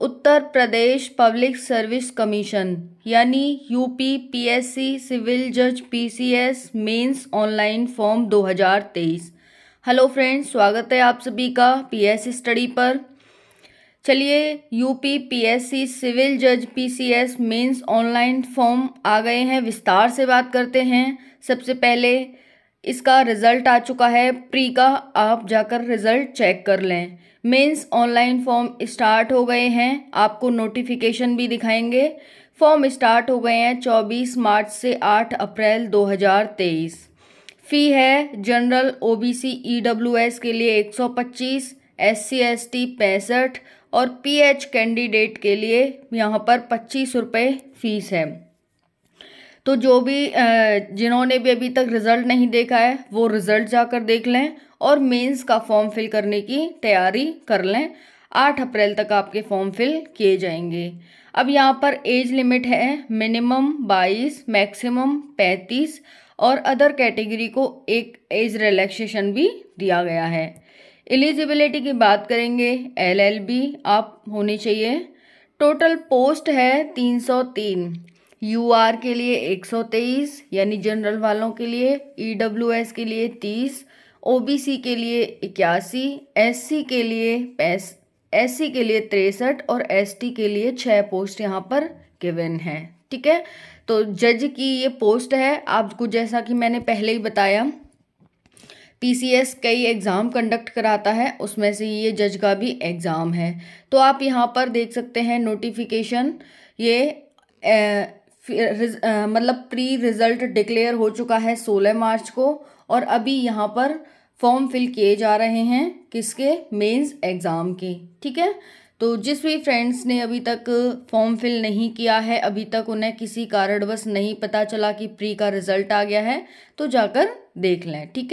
उत्तर Pradesh public service commission यानी U P P S C civil जज P C S mains online form 2023 hello friends स्वागत है आप सभी का पी एस स्टडी पर चलिए U P P S C civil जज P C S mains online form आ गए हैं विस्तार से बात करते हैं सबसे पहले इसका रिज़ल्ट आ चुका है प्री का आप जाकर रिज़ल्ट चेक कर लें मेंस ऑनलाइन फॉर्म स्टार्ट हो गए हैं आपको नोटिफिकेशन भी दिखाएंगे फॉर्म स्टार्ट हो गए हैं 24 मार्च से 8 अप्रैल 2023 फ़ी है जनरल ओबीसी ईडब्ल्यूएस के लिए 125 एससी एसटी पैंसठ और पीएच कैंडिडेट के लिए यहाँ पर पच्चीस रुपये फ़ीस है तो जो भी जिन्होंने भी अभी तक रिज़ल्ट नहीं देखा है वो रिज़ल्ट जाकर देख लें और मेंस का फॉर्म फिल करने की तैयारी कर लें आठ अप्रैल तक आपके फॉर्म फिल किए जाएंगे अब यहाँ पर एज लिमिट है मिनिमम बाईस मैक्सिमम पैंतीस और अदर कैटेगरी को एक एज रिलैक्सेशन भी दिया गया है एलिजिबिलिटी की बात करेंगे एलएलबी आप होनी चाहिए टोटल पोस्ट है तीन यू आर के लिए एक सौ तेईस यानी जनरल वालों के लिए ई डब्ल्यू एस के लिए तीस ओ बी सी के लिए इक्यासी एस सी के लिए पैस एस सी के लिए तिरसठ और एस टी के लिए छः पोस्ट यहाँ पर गिवन है ठीक है तो जज की ये पोस्ट है आपको जैसा कि मैंने पहले ही बताया पीसीएस कई एग्ज़ाम कंडक्ट कराता है उसमें से ये जज का भी एग्ज़ाम है तो आप यहाँ पर देख सकते हैं नोटिफिकेशन ये मतलब प्री रिजल्ट डिक्लेयर हो चुका है सोलह मार्च को और अभी यहाँ पर फॉर्म फिल किए जा रहे हैं किसके मेंस एग्ज़ाम के ठीक है तो जिस भी फ्रेंड्स ने अभी तक फॉर्म फिल नहीं किया है अभी तक उन्हें किसी कारणवश नहीं पता चला कि प्री का रिजल्ट आ गया है तो जाकर देख लें ठीक है